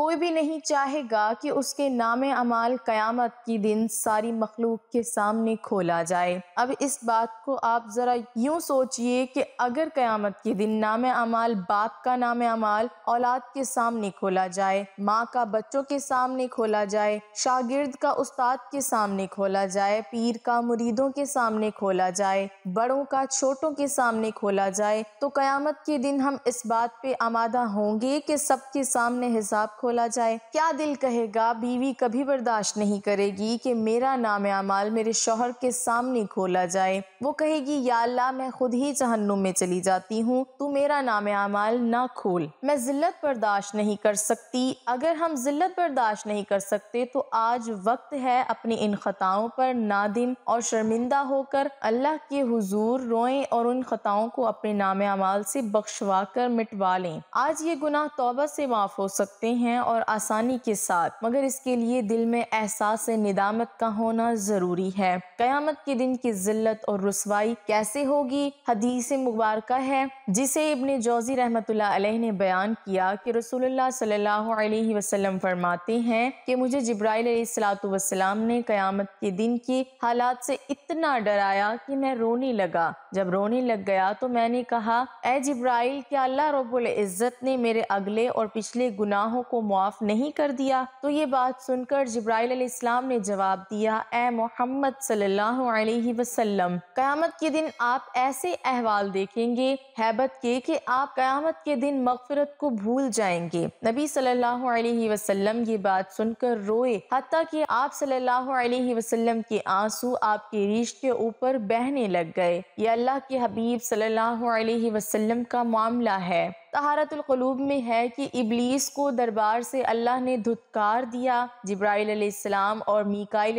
कोई भी नहीं चाहेगा कि उसके नाम अमाल क़यामत की दिन सारी मखलूक के सामने खोला जाए अब इस बात को आप ज़रा यूँ सोचिए कि अगर क़यामत के दिन नाम अमाल बाप का नाम अमाल औलाद के सामने खोला जाए माँ का बच्चों के सामने खोला जाए शागिर्द का उस्ताद के सामने खोला जाए पीर का मुरीदों के सामने खोला जाए बड़ों का छोटों के सामने खोला जाए तो क़यामत के दिन हम इस बात पे आमादा होंगे कि सबके सामने हिसाब खोला खोला जाए क्या दिल कहेगा बीवी कभी बर्दाश्त नहीं करेगी कि मेरा नाम अमाल मेरे शोहर के सामने खोला जाए वो कहेगी या अल्लाह मैं खुद ही जहन्नुम में चली जाती हूँ तू मेरा नाम अमाल ना खोल मैं जिल्लत बर्दाश्त नहीं कर सकती अगर हम जिल्लत बर्दाश्त नहीं कर सकते तो आज वक्त है अपने इन खताओं पर नादिम और शर्मिंदा होकर अल्लाह के हुजूर रोए और उन खताओं को अपने नाम अमाल से बख्शवा कर मिटवा लें आज ये गुनाह तौबा से माफ़ हो सकते हैं हैं और आसानी के साथ मगर इसके लिए दिल में एहसास निदामत का होना ज़रूरी है क़यामत के दिन की जिल्लत और रसवाई कैसे होगी हदीस मुबारक है जिसे इबन जोजी रहमत ने बयान किया कि रसूल फरमाते हैं कि मुझे जब्राहलाम सलाम ने क़यामत के दिन की हालात से इतना डराया कि मैं रोने लगा जब रोने लग गया तो मैंने कहा ए जब्राइल क्या अल्लाह रबुल इज़्ज़त ने मेरे अगले और पिछले गुनाहों को मुआफ़ नहीं कर दिया तो ये बात सुनकर जब्राइल ने जवाब दिया ए मोहम्मद सल्लल्लाहु अलैहि वसल्लम क़यामत के दिन आप ऐसे अहवाल देखेंगे हैबत के कि आप क़यामत के दिन मगफरत को भूल जाएंगे नबी सल्लल्लाहु अलैहि वसल्लम ये बात सुनकर रोए हती कि आप सल्लल्लाहु अलैहि वसल्लम के आंसू आपके रीश के ऊपर बहने लग गए ये अल्लाह के हबीब सल्लल्लाहु अलैहि वसल्लम का मामला है तहारतलूब में है कि इबलीस को दरबार से अल्लाह ने धुतकार दिया जब्राईसम और मिकाइल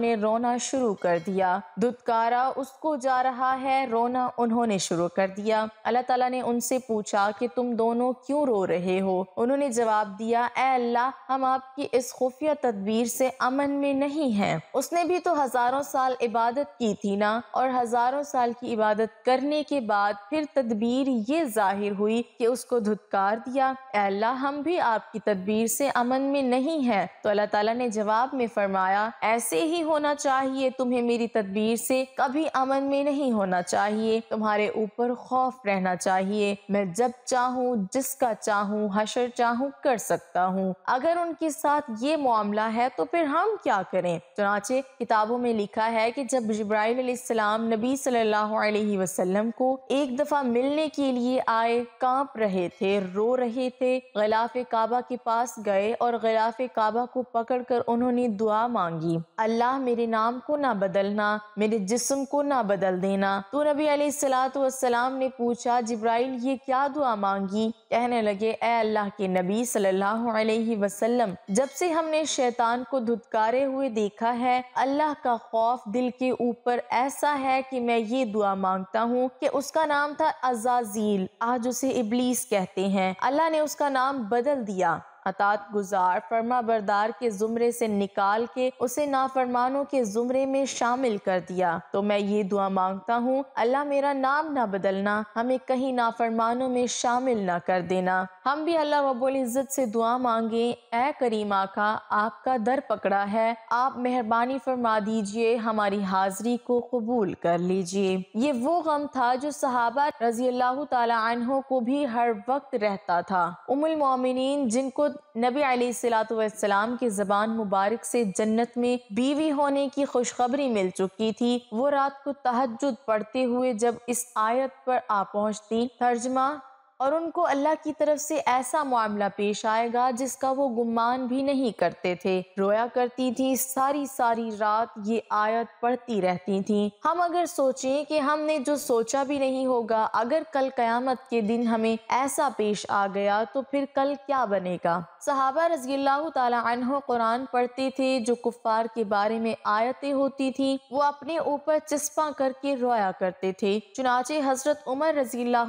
ने रोना शुरू कर दिया धुतकारा उसको जा रहा है रोना उन्होंने शुरू कर दिया अल्लाह तला ने उनसे पूछा कि तुम दोनों क्यों रो रहे हो उन्होंने जवाब दिया ए अल्लाह हम आपकी इस खुफिया तदबीर से अमन में नहीं है उसने भी तो हजारों साल इबादत की थी ना और हजारों साल की इबादत करने के बाद फिर तदबीर ये जाहिर हुई कि उसको धुतकार दिया अल्लाह हम भी आपकी तदबीर से अमन में नहीं है तो अल्लाह ताला ने जवाब में फरमाया ऐसे ही होना चाहिए तुम्हें मेरी तदबीर से कभी अमन में नहीं होना चाहिए तुम्हारे ऊपर खौफ रहना चाहिए मैं जब चाहूँ जिसका चाहूँ हशर चाहूँ कर सकता हूँ अगर उनके साथ ये मामला है तो फिर हम क्या करें चुनाचे किताबों में लिखा है कि जब जब्राईसम नबी सल्लल्लाहु अलैहि वसल्लम को एक दफ़ा मिलने के लिए आए कांप कांप रहे थे रो रहे थे गलाफ काबा के पास गए और गलाफ काबा को पकड़ कर उन्होंने दुआ मांगी अल्लाह मेरे नाम को ना बदलना मेरे जिस्म को ना बदल देना तो नबी सलाम ने पूछा जिब्राइल ये क्या दुआ मांगी कहने लगे ए अल्लाह के नबी सल्लल्लाहु अलैहि वसल्लम जब से हमने शैतान को धुतकारे हुए देखा है अल्लाह का खौफ दिल के ऊपर ऐसा है कि मैं ये दुआ मांगता हूँ कि उसका नाम था अजाजील आज उसे इबली इबलीस कहते हैं अल्लाह ने उसका नाम बदल दिया अतात गुजार फर्मा बरदार के ज़ुमरे से निकाल के उसे नाफरमानों के ज़ुमरे में शामिल कर दिया तो मैं ये दुआ मांगता हूँ अल्लाह मेरा नाम ना बदलना हमें कहीं नाफरमानों में शामिल ना कर देना हम भी अल्लाह रबुल इज़्ज़त से दुआ मांगे ए करीमा का आपका दर पकड़ा है आप मेहरबानी फरमा दीजिए हमारी हाजिरी को कबूल कर लीजिए ये वो गम था जो सहाबा रजी अल्लाह तला को भी हर वक्त रहता था उमुल मोमिन जिनको खुद नबी सलाम की जबान मुबारक से जन्नत में बीवी होने की खुशखबरी मिल चुकी थी वो रात को तहजद पढ़ते हुए जब इस आयत पर आ पहुँचती तर्जमा और उनको अल्लाह की तरफ से ऐसा मामला पेश आएगा जिसका वो गुमान भी नहीं करते थे रोया करती थी सारी सारी रात ये आयत पढ़ती रहती थी हम अगर सोचें कि हमने जो सोचा भी नहीं होगा अगर कल कयामत के दिन हमें ऐसा पेश आ गया तो फिर कल क्या बनेगा सहाबा रजील तहो कुरान पढ़ते थे जो कुफार के बारे में आयतें होती थी वो अपने ऊपर चस्पा करके रोया करते थे चुनाचे हजरत उमर रजील्ला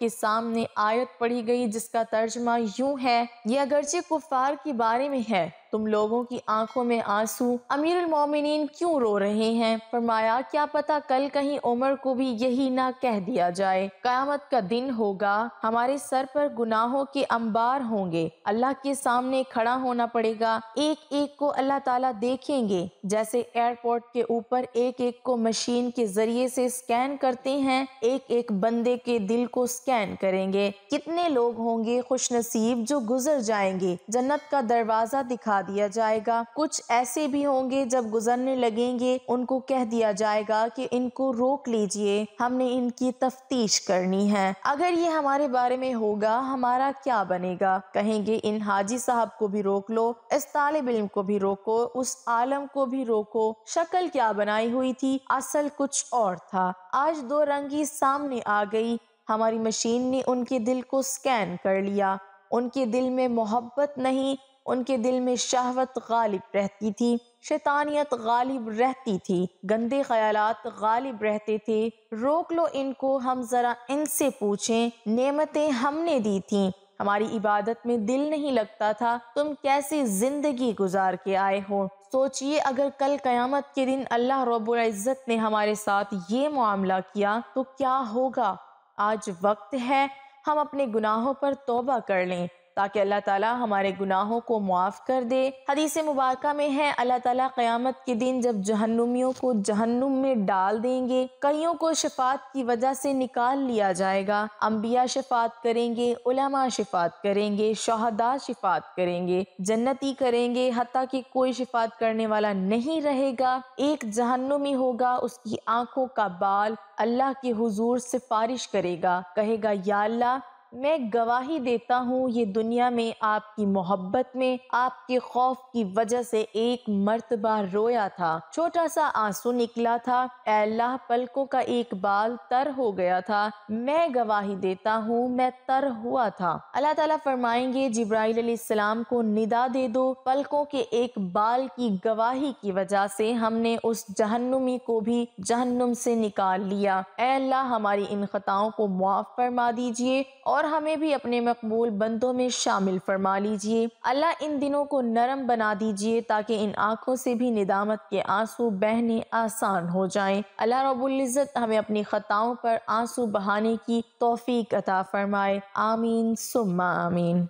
के साथ सामने आयत पढ़ी गई जिसका तर्जमा यूं है ये अगरचे कुफार के बारे में है तुम लोगों की आंखों में आंसू अमीर उलमोमिन क्यों रो रहे हैं फरमाया क्या पता कल कहीं उमर को भी यही ना कह दिया जाए कयामत का दिन होगा हमारे सर पर गुनाहों के अंबार होंगे अल्लाह के सामने खड़ा होना पड़ेगा एक एक को अल्लाह ताला देखेंगे जैसे एयरपोर्ट के ऊपर एक एक को मशीन के जरिए से स्कैन करते हैं एक एक बंदे के दिल को स्कैन करेंगे कितने लोग होंगे खुश नसीब जो गुजर जाएंगे जन्नत का दरवाजा दिखा हटा दिया जाएगा कुछ ऐसे भी होंगे जब गुजरने लगेंगे उनको कह दिया जाएगा कि इनको रोक लीजिए हमने इनकी तफ्तीश करनी है अगर ये हमारे बारे में होगा हमारा क्या बनेगा कहेंगे इन हाजी साहब को भी रोक लो इस तालब इम को भी रोको उस आलम को भी रोको शक्ल क्या बनाई हुई थी असल कुछ और था आज दो रंगी सामने आ गई हमारी मशीन ने उनके दिल को स्कैन कर लिया उनके दिल में मोहब्बत नहीं उनके दिल में शहवत गालिब रहती थी शैतानियत गालिब रहती थी गंदे ख्यालात गालिब रहते थे रोक लो इनको हम ज़रा इनसे पूछें नेमतें हमने दी थीं हमारी इबादत में दिल नहीं लगता था तुम कैसे जिंदगी गुजार के आए हो सोचिए अगर कल क़यामत के दिन अल्लाह इज़्ज़त ने हमारे साथ ये मामला किया तो क्या होगा आज वक्त है हम अपने गुनाहों पर तोबा कर लें ताकि अल्लाह ताला हमारे गुनाहों को मुआफ़ कर दे हदीस मुबारक में है अल्लाह ताला क़यामत के दिन जब जहन्नुमियों को जहन्नुम में डाल देंगे कईयों को शफात की वजह से निकाल लिया जाएगा अम्बिया शफात करेंगे उलमा शिफात करेंगे शहदा शिफात करेंगे जन्नती करेंगे हती कि कोई शिफात करने वाला नहीं रहेगा एक जहन्नुमी होगा उसकी आंखों का बाल अल्लाह के हुजूर सिफारिश करेगा कहेगा या अल्लाह मैं गवाही देता हूँ ये दुनिया में आपकी मोहब्बत में आपके खौफ की वजह से एक मर्तबा रोया था छोटा सा आंसू निकला था अल्लाह पलकों का एक बाल तर हो गया था मैं गवाही देता हूँ मैं तर हुआ था अल्लाह ताला फरमाएंगे जिब्राइल सलाम को निदा दे दो पलकों के एक बाल की गवाही की वजह से हमने उस जहन्नुमी को भी जहन्नुम से निकाल लिया अल्लाह हमारी इन खताओं को मुआफ़ फरमा दीजिए और और हमें भी अपने मकबूल बंदों में शामिल फरमा लीजिए अल्लाह इन दिनों को नरम बना दीजिए ताकि इन आँखों से भी निदामत के आंसू बहने आसान हो जाएं अल्लाह रबुल्ज़त हमें अपनी ख़ताओं पर आंसू बहाने की तोफ़ी अता फरमाए आमीन सुम्मा आमीन